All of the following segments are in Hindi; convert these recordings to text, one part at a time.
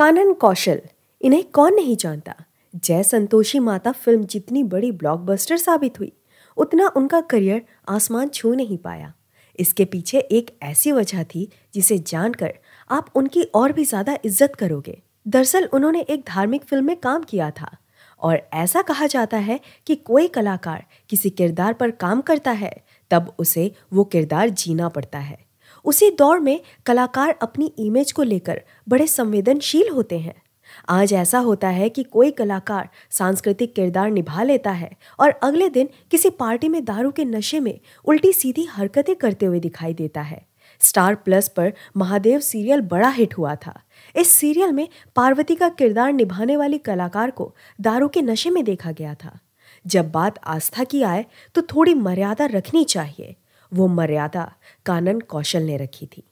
कानन कौशल इन्हें कौन नहीं जानता जय संतोषी माता फिल्म जितनी बड़ी ब्लॉकबस्टर साबित हुई उतना उनका करियर आसमान छू नहीं पाया इसके पीछे एक ऐसी वजह थी जिसे जानकर आप उनकी और भी ज़्यादा इज्जत करोगे दरअसल उन्होंने एक धार्मिक फिल्म में काम किया था और ऐसा कहा जाता है कि कोई कलाकार किसी किरदार पर काम करता है तब उसे वो किरदार जीना पड़ता है उसी दौर में कलाकार अपनी इमेज को लेकर बड़े संवेदनशील होते हैं आज ऐसा होता है कि कोई कलाकार सांस्कृतिक किरदार निभा लेता है और अगले दिन किसी पार्टी में दारू के नशे में उल्टी सीधी हरकतें करते हुए दिखाई देता है स्टार प्लस पर महादेव सीरियल बड़ा हिट हुआ था इस सीरियल में पार्वती का किरदार निभाने वाली कलाकार को दारू के नशे में देखा गया था जब बात आस्था की आए तो थोड़ी मर्यादा रखनी चाहिए वो मर्यादा कानन कौशल ने रखी थी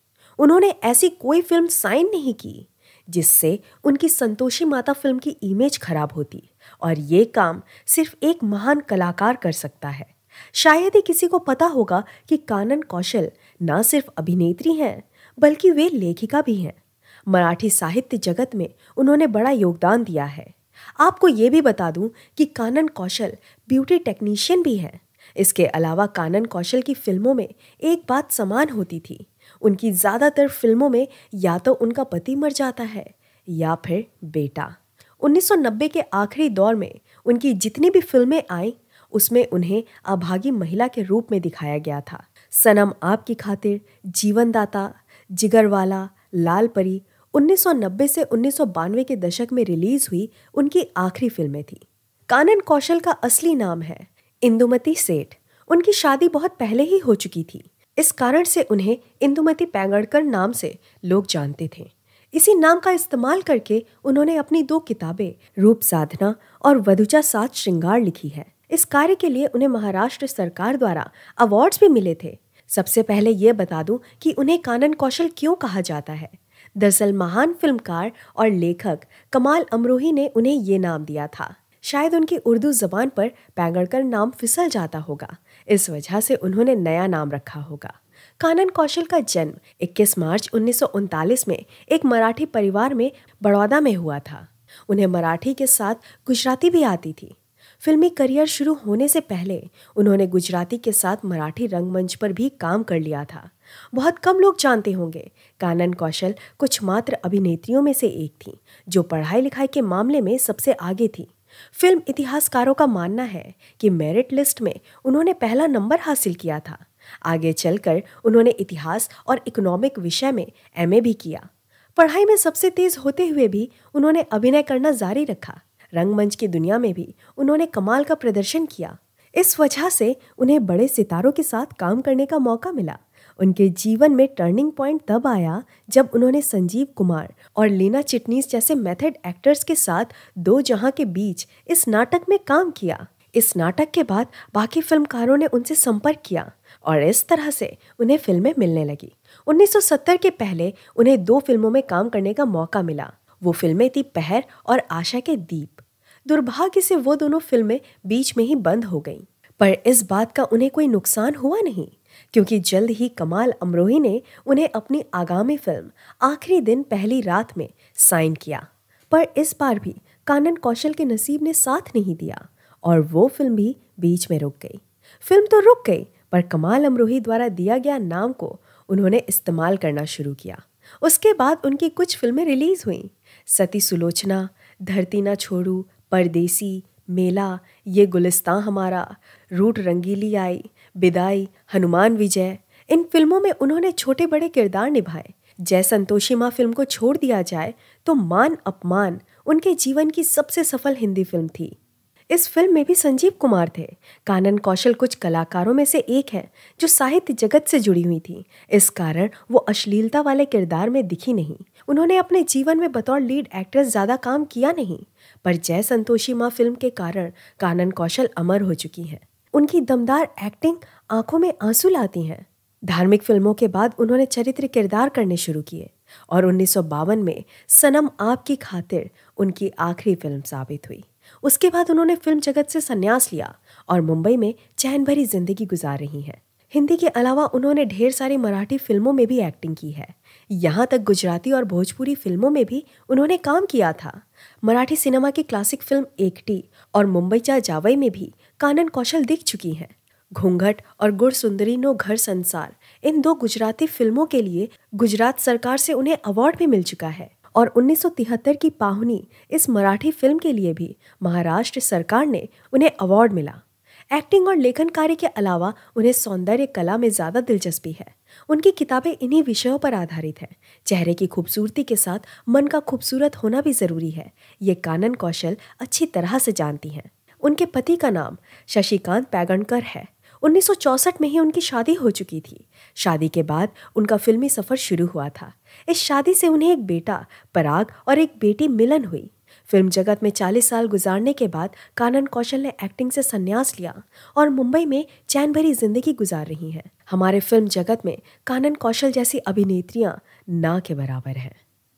उन्होंने ऐसी कोई फिल्म साइन नहीं की जिससे उनकी संतोषी माता फिल्म की इमेज खराब होती और ये काम सिर्फ एक महान कलाकार कर सकता है शायद ही किसी को पता होगा कि कानन कौशल ना सिर्फ अभिनेत्री हैं बल्कि वे लेखिका भी हैं मराठी साहित्य जगत में उन्होंने बड़ा योगदान दिया है आपको ये भी बता दूं कि कानन कौशल ब्यूटी टेक्नीशियन भी हैं इसके अलावा कानन कौशल की फिल्मों में एक बात समान होती थी उनकी ज़्यादातर फिल्मों में या तो उनका पति मर जाता है या फिर बेटा 1990 के आखिरी दौर में उनकी जितनी भी फिल्में आईं उसमें उन्हें अभागी महिला के रूप में दिखाया गया था सनम आपकी खातिर जीवनदाता जिगरवाला लाल परी 1990 से उन्नीस के दशक में रिलीज हुई उनकी आखिरी फिल्में थी कानन कौशल का असली नाम है इंदुमती सेठ उनकी शादी बहुत पहले ही हो चुकी थी इस कारण से उन्हें इंदुमती पैंगड़कर नाम से लोग जानते थे इसी नाम का इस्तेमाल करके उन्होंने अपनी दो किताबें रूप साधना और वधुचा सात श्रृंगार लिखी है इस कार्य के लिए उन्हें महाराष्ट्र सरकार द्वारा अवार्ड्स भी मिले थे सबसे पहले ये बता दूं कि उन्हें कानन कौशल क्यों कहा जाता है दरअसल महान फिल्मकार और लेखक कमाल अमरोही ने उन्हें ये नाम दिया था शायद उनकी उर्दू ज़बान पर पैंगड़कर नाम फिसल जाता होगा इस वजह से उन्होंने नया नाम रखा होगा कानन कौशल का जन्म 21 मार्च उन्नीस में एक मराठी परिवार में बड़ौदा में हुआ था उन्हें मराठी के साथ गुजराती भी आती थी फिल्मी करियर शुरू होने से पहले उन्होंने गुजराती के साथ मराठी रंगमंच पर भी काम कर लिया था बहुत कम लोग जानते होंगे कानन कौशल कुछ मात्र अभिनेत्रियों में से एक थी जो पढ़ाई लिखाई के मामले में सबसे आगे थी फिल्म इतिहासकारों का मानना है कि मेरिट लिस्ट में उन्होंने पहला नंबर हासिल किया था आगे चलकर उन्होंने इतिहास और इकोनॉमिक विषय में एम भी किया पढ़ाई में सबसे तेज होते हुए भी उन्होंने अभिनय करना जारी रखा रंगमंच की दुनिया में भी उन्होंने कमाल का प्रदर्शन किया इस वजह से उन्हें बड़े सितारों के साथ काम करने का मौका मिला उनके जीवन में टर्निंग पॉइंट तब आया जब उन्होंने संजीव कुमार और लीना चिटनीस जैसे मेथड एक्टर्स के साथ दो जहां के बीच इस नाटक में काम किया इस नाटक के बाद बाकी फिल्मकारों ने उनसे संपर्क किया और इस तरह से उन्हें फिल्में मिलने लगी 1970 के पहले उन्हें दो फिल्मों में काम करने का मौका मिला वो फिल्में थी पहर और आशा के दीप दुर्भाग्य से वो दोनों फिल्में बीच में ही बंद हो गईं पर इस बात का उन्हें कोई नुकसान हुआ नहीं क्योंकि जल्द ही कमाल अमरोही ने उन्हें अपनी आगामी फिल्म आखिरी दिन पहली रात में साइन किया पर इस बार भी कानन कौशल के नसीब ने साथ नहीं दिया और वो फिल्म भी बीच में रुक गई फिल्म तो रुक गई पर कमाल अमरोही द्वारा दिया गया नाम को उन्होंने इस्तेमाल करना शुरू किया उसके बाद उनकी कुछ फिल्में रिलीज़ हुई सती सुलोचना धरती ना छोड़ू परदेसी मेला ये गुलिस्तां हमारा रूट रंगीली आई बिदाई हनुमान विजय इन फिल्मों में उन्होंने छोटे बड़े किरदार निभाए जय संतोषी माँ फिल्म को छोड़ दिया जाए तो मान अपमान उनके जीवन की सबसे सफल हिंदी फिल्म थी इस फिल्म में भी संजीव कुमार थे कानन कौशल कुछ कलाकारों में से एक है जो साहित्य जगत से जुड़ी हुई थी इस कारण वो अश्लीलता वाले किरदार में दिखी नहीं उन्होंने अपने जीवन में बतौर लीड एक्ट्रेस ज़्यादा काम किया नहीं पर जय संतोषी माँ फिल्म के कारण कानन कौशल अमर हो चुकी हैं उनकी दमदार एक्टिंग आंखों में आंसू लाती हैं धार्मिक फिल्मों के बाद उन्होंने चरित्र किरदार करने शुरू किए और उन्नीस में सनम आपकी खातिर उनकी आखिरी फिल्म साबित हुई उसके बाद उन्होंने फिल्म जगत से संन्यास लिया और मुंबई में चैन भरी जिंदगी गुजार रही हैं हिंदी के अलावा उन्होंने ढेर सारी मराठी फिल्मों में भी एक्टिंग की है यहाँ तक गुजराती और भोजपुरी फिल्मों में भी उन्होंने काम किया था मराठी सिनेमा की क्लासिक फिल्म एकटी और मुंबई चा जावई में भी कानन कौशल दिख चुकी हैं घूंघट और गुड़ सुंदरी नो घर संसार इन दो गुजराती फिल्मों के लिए गुजरात सरकार से उन्हें अवार्ड भी मिल चुका है और 1973 की पाहुनी इस मराठी फिल्म के लिए भी महाराष्ट्र सरकार ने उन्हें अवार्ड मिला एक्टिंग और लेखन कार्य के अलावा उन्हें सौंदर्य कला में ज़्यादा दिलचस्पी है उनकी किताबें इन्हीं विषयों पर आधारित हैं चेहरे की खूबसूरती के साथ मन का खूबसूरत होना भी ज़रूरी है ये कानन कौशल अच्छी तरह से जानती हैं उनके पति का नाम शशिकांत पैगणकर है 1964 में ही उनकी शादी हो चुकी थी शादी के बाद उनका फिल्मी सफ़र शुरू हुआ था इस शादी से उन्हें एक बेटा पराग और एक बेटी मिलन हुई फिल्म जगत में 40 साल गुजारने के बाद कानन कौशल ने एक्टिंग से संन्यास लिया और मुंबई में चैन भरी जिंदगी गुजार रही हैं हमारे फिल्म जगत में कानन कौशल जैसी अभिनेत्रियां ना के बराबर हैं